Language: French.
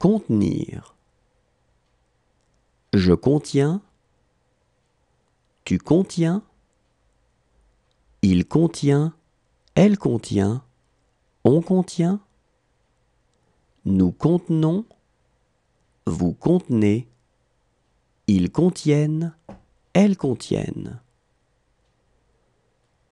Contenir. Je contiens. Tu contiens. Il contient. Elle contient. On contient. Nous contenons. Vous contenez. Ils contiennent. Elles contiennent.